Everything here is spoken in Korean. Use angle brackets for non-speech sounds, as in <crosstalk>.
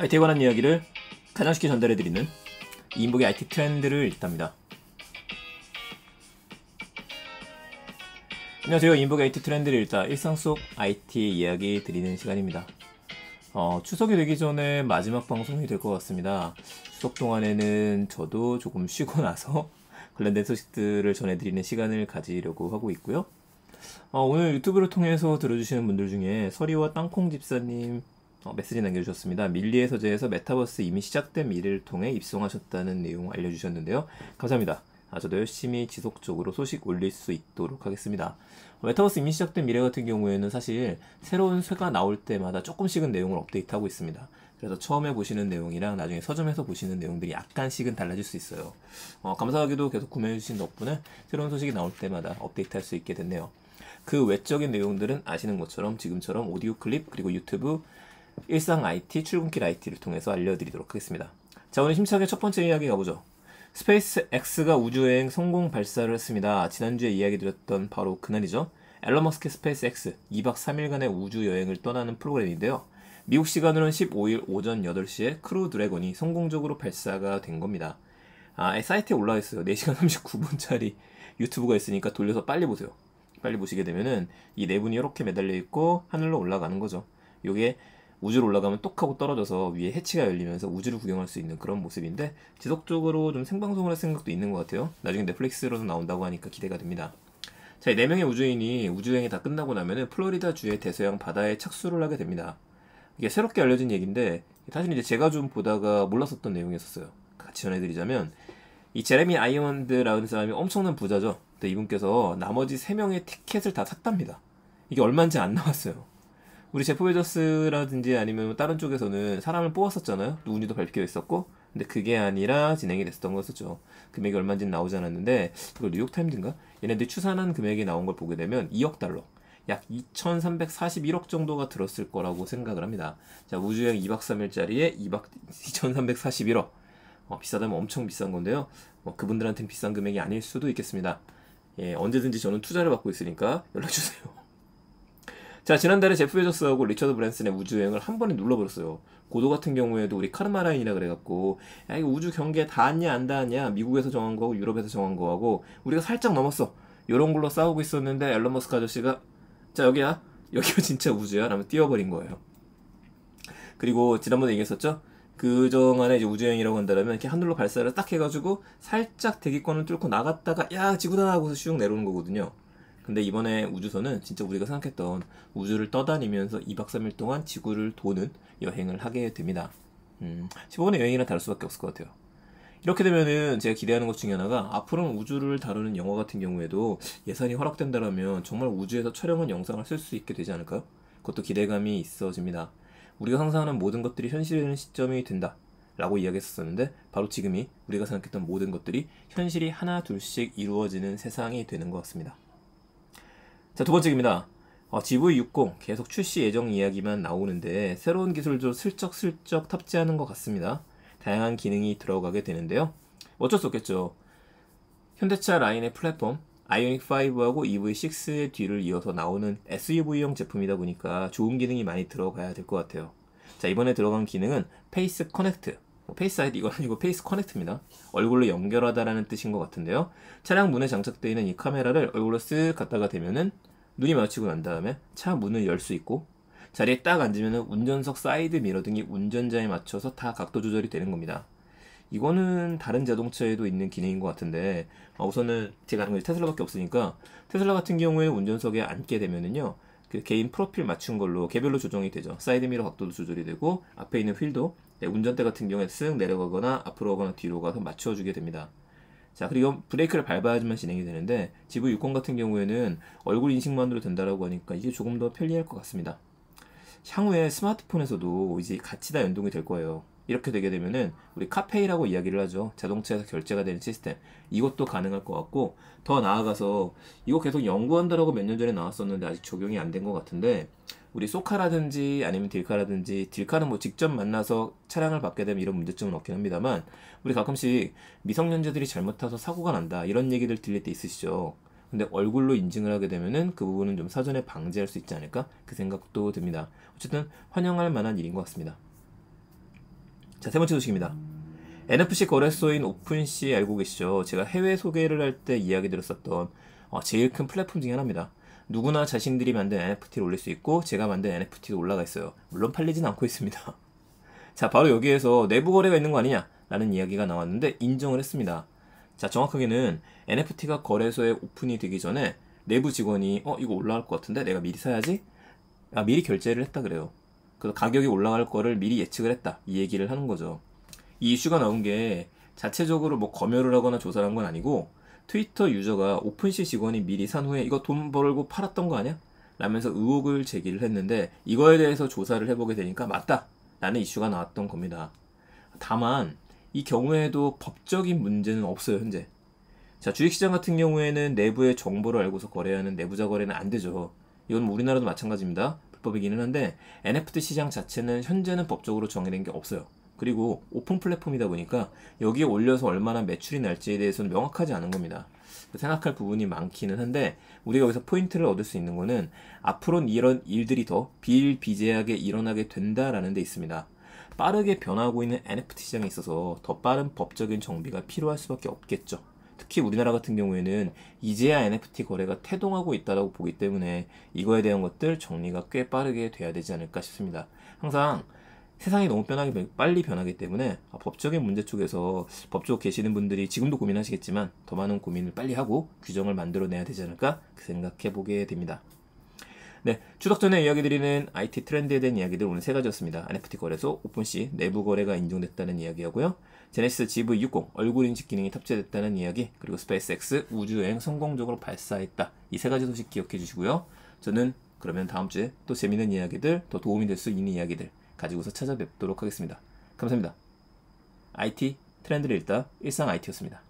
IT에 관한 이야기를 가장 쉽게 전달해드리는 이인복의 IT 트렌드를 읽답니다. 안녕하세요. 인복의 IT 트렌드를 읽다 일상 속 IT 이야기 드리는 시간입니다. 어, 추석이 되기 전에 마지막 방송이 될 것 같습니다. 추석 동안에는 저도 조금 쉬고 나서 <laughs> 관련된 소식들을 전해드리는 시간을 가지려고 하고 있고요. 어, 오늘 유튜브를 통해서 들어주시는 분들 중에 서리와 땅콩 집사님, 어, 메시지 남겨주셨습니다. 밀리의 서재에서 메타버스 이미 시작된 미래를 통해 입성하셨다는 내용 알려주셨는데요. 감사합니다. 아, 저도 열심히 지속적으로 소식 올릴 수 있도록 하겠습니다. 메타버스 이미 시작된 미래 같은 경우에는 사실 새로운 쇠가 나올 때마다 조금씩은 내용을 업데이트하고 있습니다. 그래서 처음에 보시는 내용이랑 나중에 서점에서 보시는 내용들이 약간씩은 달라질 수 있어요. 어, 감사하게도 계속 구매해주신 덕분에 새로운 소식이 나올 때마다 업데이트할 수 있게 됐네요. 그 외적인 내용들은 아시는 것처럼 지금처럼 오디오 클립 그리고 유튜브 일상 IT 출근길 IT를 통해서 알려드리도록 하겠습니다. 자, 오늘 힘차게 첫 번째 이야기 가보죠. 스페이스 X가 우주여행 성공 발사를 했습니다. 지난주에 이야기 드렸던 바로 그날이죠. 앨런 머스크 스페이스 X 2박 3일간의 우주여행을 떠나는 프로그램인데요. 미국 시간으로는 15일 오전 8시에 크루 드래곤이 성공적으로 발사가 된 겁니다. 아, 사이트에 올라와 있어요. 4시간 39분짜리 유튜브가 있으니까 돌려서 빨리 보세요. 빨리 보시게 되면은 이 네분이 이렇게 매달려 있고 하늘로 올라가는 거죠. 요게 우주로 올라가면 똑하고 떨어져서 위에 해치가 열리면서 우주를 구경할 수 있는 그런 모습인데 지속적으로 좀 생방송을 할 생각도 있는 것 같아요. 나중에 넷플릭스로도 나온다고 하니까 기대가 됩니다. 자, 네 명의 우주인이 우주여행이 다 끝나고 나면은 플로리다 주의 대서양 바다에 착수를 하게 됩니다. 이게 새롭게 알려진 얘기인데 사실 이제 제가 좀 보다가 몰랐었던 내용이었어요. 같이 전해드리자면 이 제레미 아이언드라는 사람이 엄청난 부자죠. 근데 이분께서 나머지 3명의 티켓을 다 샀답니다. 이게 얼마인지 안 나왔어요. 우리 제프 베저스라든지 아니면 다른 쪽에서는 사람을 뽑았었잖아요. 누군지도 발표 있었고 근데 그게 아니라 진행이 됐었던 것이죠. 금액이 얼마인지는 나오지 않았는데 이거 뉴욕타임즈인가? 얘네들 추산한 금액이 나온 걸 보게 되면 2억 달러. 약 2,341억 정도가 들었을 거라고 생각을 합니다. 자, 우주형 2박 3일짜리에 2박 2,341억. 어, 비싸다면 엄청 비싼 건데요. 뭐 그분들한테는 비싼 금액이 아닐 수도 있겠습니다. 예, 언제든지 저는 투자를 받고 있으니까 연락 주세요. 자 지난달에 제프 베조스하고 리처드 브랜슨의 우주 여행을 한 번에 눌러버렸어요. 고도 같은 경우에도 우리 카르마라인이라 그래갖고 야 이거 우주 경계 닿았냐 안 닿았냐 미국에서 정한 거하고 유럽에서 정한 거하고 우리가 살짝 넘었어. 요런 걸로 싸우고 있었는데 앨런 머스크 아저씨가 자 여기야 여기가 <laughs> 진짜 우주야 라면 띄워버린 거예요. 그리고 지난번에 얘기했었죠. 그정 안에 이제 우주여행이라고 한다면 이렇게 하늘로 발사를 딱 해가지고 살짝 대기권을 뚫고 나갔다가 야 지구다 하고서 슉 내려오는 거거든요. 근데 이번에 우주선은 진짜 우리가 생각했던 우주를 떠다니면서 2박 3일 동안 지구를 도는 여행을 하게 됩니다. 음, 15분의 여행이랑 다를 수밖에 없을 것 같아요. 이렇게 되면은 제가 기대하는 것 중에 하나가 앞으로는 우주를 다루는 영화 같은 경우에도 예산이 허락된다라면 정말 우주에서 촬영한 영상을 쓸 수 있게 되지 않을까요? 그것도 기대감이 있어집니다. 우리가 상상하는 모든 것들이 현실이 되는 시점이 된다. 라고 이야기했었는데 바로 지금이 우리가 생각했던 모든 것들이 현실이 하나 둘씩 이루어지는 세상이 되는 것 같습니다. 자, 두 번째입니다. 어, GV60 계속 출시 예정 이야기만 나오는데 새로운 기술도 슬쩍슬쩍 탑재하는 것 같습니다. 다양한 기능이 들어가게 되는데요. 어쩔 수 없겠죠. 현대차 라인의 플랫폼 아이오닉 5하고 EV6의 뒤를 이어서 나오는 SUV형 제품이다 보니까 좋은 기능이 많이 들어가야 될 것 같아요. 자, 이번에 들어간 기능은 페이스 커넥트 뭐 페이스 아이디 이건 아니고 페이스 커넥트입니다. 얼굴로 연결하다라는 뜻인 것 같은데요. 차량 문에 장착되어 있는 이 카메라를 얼굴로 쓱 갖다가 대면은 눈이 마주치고 난 다음에 차 문을 열 수 있고 자리에 딱 앉으면은 운전석 사이드 미러 등이 운전자에 맞춰서 다 각도 조절이 되는 겁니다. 이거는 다른 자동차에도 있는 기능인 것 같은데 어, 우선은 제가 아는 건 테슬라밖에 없으니까 테슬라 같은 경우에 운전석에 앉게 되면은요 그 개인 프로필 맞춘 걸로 개별로 조정이 되죠. 사이드 미러 각도도 조절이 되고 앞에 있는 휠도 네, 운전대 같은 경우에 쓱 내려가거나 앞으로 가거나 뒤로 가서 맞춰주게 됩니다. 자 그리고 브레이크를 밟아야지만 진행이 되는데 지부 6권 같은 경우에는 얼굴 인식만으로 된다라고 하니까 이게 조금 더 편리할 것 같습니다. 향후에 스마트폰에서도 이제 같이 다 연동이 될 거예요. 이렇게 되게 되면은 우리 카페이라고 이야기를 하죠. 자동차에서 결제가 되는 시스템. 이것도 가능할 것 같고 더 나아가서 이거 계속 연구한다라고 몇 년 전에 나왔었는데 아직 적용이 안 된 것 같은데 우리 소카라든지 아니면 딜카라든지 딜카는 뭐 직접 만나서 차량을 받게 되면 이런 문제점은 없긴 합니다만 우리 가끔씩 미성년자들이 잘못 타서 사고가 난다 이런 얘기들 들릴 때 있으시죠. 근데 얼굴로 인증을 하게 되면은 그 부분은 좀 사전에 방지할 수 있지 않을까 그 생각도 듭니다. 어쨌든 환영할 만한 일인 것 같습니다. 자, 세 번째 소식입니다. NFC 거래소인 오픈씨 알고 계시죠? 제가 해외 소개를 할 때 이야기 드렸었던 어, 제일 큰 플랫폼 중에 하나입니다. 누구나 자신들이 만든 NFT를 올릴 수 있고 제가 만든 NFT도 올라가 있어요. 물론 팔리진 않고 있습니다. <laughs> 자, 바로 여기에서 내부 거래가 있는 거 아니냐? 라는 이야기가 나왔는데 인정을 했습니다. 자, 정확하게는 NFT가 거래소에 오픈이 되기 전에 내부 직원이 어, 이거 올라갈 것 같은데 내가 미리 사야지? 아, 미리 결제를 했다 그래요. 그래서 가격이 올라갈 거를 미리 예측을 했다. 이 얘기를 하는 거죠. 이 이슈가 나온 게 자체적으로 뭐 검열을 하거나 조사를 한 건 아니고 트위터 유저가 오픈시 직원이 미리 산 후에 이거 돈 벌고 팔았던 거 아니야? 라면서 의혹을 제기를 했는데 이거에 대해서 조사를 해보게 되니까 맞다! 라는 이슈가 나왔던 겁니다. 다만 이 경우에도 법적인 문제는 없어요, 현재. 자, 주식시장 같은 경우에는 내부의 정보를 알고서 거래하는 내부자 거래는 안 되죠. 이건 우리나라도 마찬가지입니다. 기법이기는 한데 NFT 시장 자체는 현재는 법적으로 정해진게 없어요. 그리고 오픈 플랫폼이다 보니까 여기에 올려서 얼마나 매출이 날지에 대해서는 명확하지 않은 겁니다. 생각할 부분이 많기는 한데 우리가 여기서 포인트를 얻을 수 있는 거는 앞으로 이런 일들이 더 비일비재하게 일어나게 된다라는 데 있습니다. 빠르게 변하고 있는 NFT 시장에 있어서 더 빠른 법적인 정비가 필요할 수밖에 없겠죠. 특히 우리나라 같은 경우에는 이제야 NFT 거래가 태동하고 있다라고 보기 때문에 이거에 대한 것들 정리가 꽤 빠르게 돼야 되지 않을까 싶습니다. 항상 세상이 너무 변하기 빨리 변하기 때문에 아, 법적인 문제 쪽에서 법적 계시는 분들이 지금도 고민하시겠지만 더 많은 고민을 빨리 하고 규정을 만들어내야 되지 않을까 그 생각해 보게 됩니다. 네, 추석 전에 이야기 드리는 IT 트렌드에 대한 이야기들 오늘 세 가지였습니다. NFT 거래소, 오픈시, 내부 거래가 인정됐다는 이야기하고요. 제네시스 GV60 얼굴 인식 기능이 탑재됐다는 이야기 그리고 스페이스X 우주여행 성공적으로 발사했다 이 세 가지 소식 기억해 주시고요 저는 그러면 다음 주에 또 재밌는 이야기들 더 도움이 될 수 있는 이야기들 가지고서 찾아뵙도록 하겠습니다 감사합니다 IT 트렌드를 읽다 일상 IT였습니다